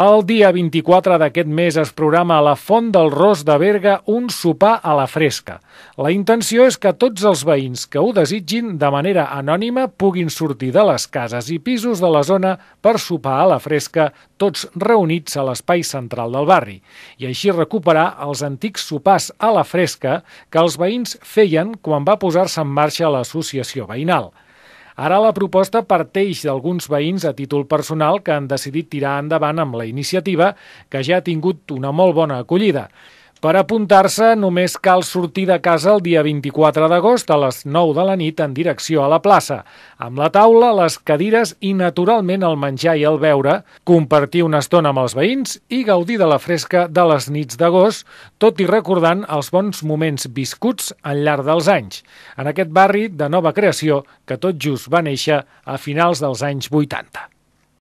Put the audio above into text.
El dia 24 d'aquest mes es programa a la Font del Ros de Berga un sopar a la fresca. La intenció és que tots els veïns que ho desitgin de manera anònima puguin sortir de les cases i pisos de la zona per sopar a la fresca, tots reunits a l'espai central del barri, i així recuperar els antics sopars a la fresca que els veïns feien quan va posar-se en marxa l'associació veïnal. Ara la proposta parteix d'alguns veïns a títol personal que han decidit tirar endavant amb la iniciativa, que ja ha tingut una molt bona acollida. Per apuntar-se només cal sortir de casa el dia 24 d'agost a les 9 de la nit en direcció a la plaça, amb la taula, les cadires i, naturalment, el menjar i el beure, compartir una estona amb els veïns i gaudir de la fresca de les nits d'agost, tot i recordant els bons moments viscuts al llarg dels anys, en aquest barri de nova creació que tot just va néixer a finals dels anys 80.